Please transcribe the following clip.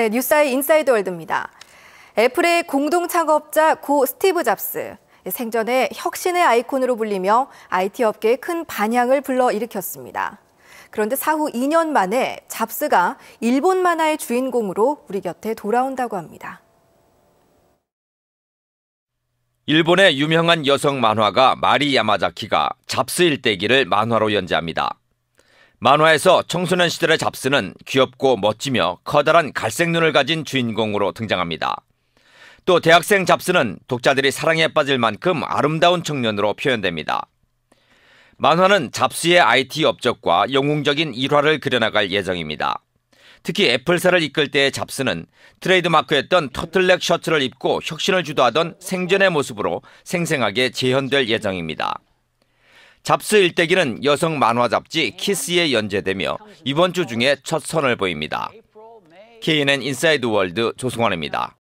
네, 뉴사이 인사이드 월드입니다. 애플의 공동 창업자 고 스티브 잡스. 생전에 혁신의 아이콘으로 불리며 IT 업계에 큰 반향을 불러일으켰습니다. 그런데 사후 2년 만에 잡스가 일본 만화의 주인공으로 우리 곁에 돌아온다고 합니다. 일본의 유명한 여성 만화가 마리 야마자키가 잡스 일대기를 만화로 연재합니다. 만화에서 청소년 시절의 잡스는 귀엽고 멋지며 커다란 갈색 눈을 가진 주인공으로 등장합니다. 또 대학생 잡스는 독자들이 사랑에 빠질 만큼 아름다운 청년으로 표현됩니다. 만화는 잡스의 IT 업적과 영웅적인 일화를 그려나갈 예정입니다. 특히 애플사를 이끌 때의 잡스는 트레이드마크였던 터틀넥 셔츠를 입고 혁신을 주도하던 생전의 모습으로 생생하게 재현될 예정입니다. 잡스 일대기는 여성 만화 잡지 키스에 연재되며 이번 주 중에 첫 선을 보입니다. KNN 인사이드 월드 조승환입니다.